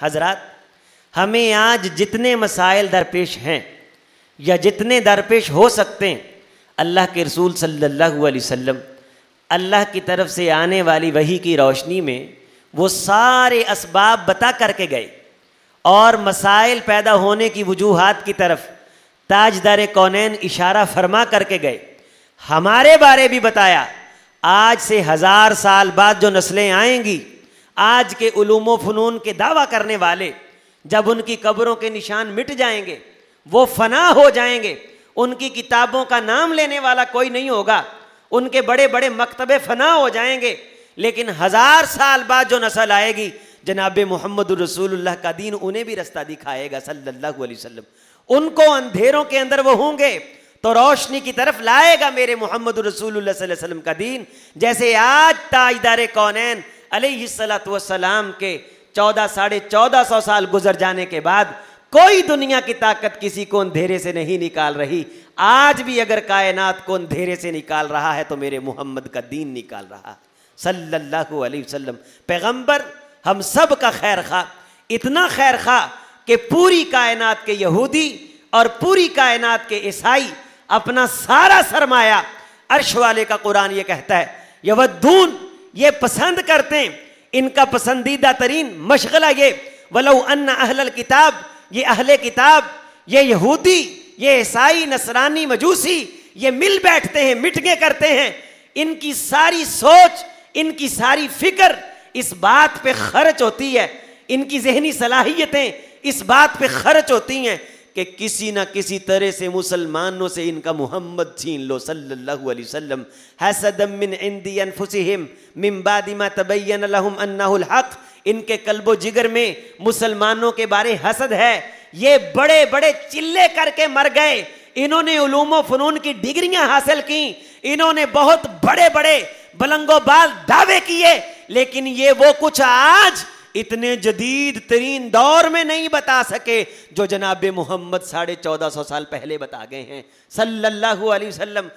हजरत हमें आज जितने मसाइल दरपेश हैं या जितने दरपेश हो सकते हैं अल्लाह के रसूल सल्लल्लाहु अलैहि वसल्लम अल्लाह की तरफ से आने वाली वही की रोशनी में वो सारे इसबाब बता करके गए और मसाइल पैदा होने की वजूहत की तरफ ताजदार कौनैन इशारा फरमा करके गए हमारे बारे भी बताया आज से हज़ार साल बाद जो नस्लें आएंगी आज के उलूमो फ़नून के दावा करने वाले जब उनकी कब्रों के निशान मिट जाएंगे वो फना हो जाएंगे उनकी किताबों का नाम लेने वाला कोई नहीं होगा उनके बड़े बड़े मकतबे फना हो जाएंगे लेकिन हज़ार साल बाद जो नस्ल आएगी जनाब मोहम्मद रसूलुल्लाह का दीन उन्हें भी रास्ता दिखाएगा सल्लल्लाहु अलैहि वसल्लम उनको अंधेरों के अंदर वो होंगे तो रोशनी की तरफ लाएगा मेरे मोहम्मद रसूलुल्लाह सल्लल्लाहु अलैहि वसल्लम का दीन जैसे आज ताजदार कौनैन अलैहिस्सलाम के चौदह साढ़े चौदह सौ साल गुजर जाने के बाद कोई दुनिया की ताकत किसी को अंधेरे से नहीं निकाल रही आज भी अगर कायनात को अंधेरे से निकाल रहा है तो मेरे मोहम्मद का दीन निकाल रहा सल्लल्लाहु अलैहि वसल्लम पैगंबर हम सब का खैर खा इतना खैर खा कि पूरी कायनात के यहूदी और पूरी कायनात के ईसाई अपना सारा सरमाया अर्श वाले का कुरान ये कहता है यवदून ये पसंद करते हैं इनका पसंदीदा तरीन मशगला ये वलो अन अहल किताब ये अहल किताब ये यहूदी ये ईसाई नसरानी मजूसी ये मिल बैठते हैं मिटके करते हैं इनकी सारी सोच इनकी सारी फिक्र इस बात पे खर्च होती है इनकी जहनी सलाहियतें इस बात पे खर्च होती हैं कि किसी ना किसी तरह से मुसलमानों से इनका मोहम्मद छीन लो सल्लल्लाहु अलैहि वसल्लम हसदम मिन इंदी अनफुसिहिम मिन मा तबैयन लहुम अन्नाहुल हक इनके कल्बो जिगर में मुसलमानों के बारे हसद है ये बड़े बड़े चिल्ले करके मर गए इन्होंने उलूम फ़नून की डिग्रियां हासिल की इन्होंने बहुत बड़े बड़े बलंगोबाल दावे किए लेकिन ये वो कुछ आज इतने जदीद तरीन दौर में नहीं बता सके जो जनाब मोहम्मद साढ़े चौदह सौ साल पहले बता गए हैं सल्लल्लाहु अलैहि वसल्लम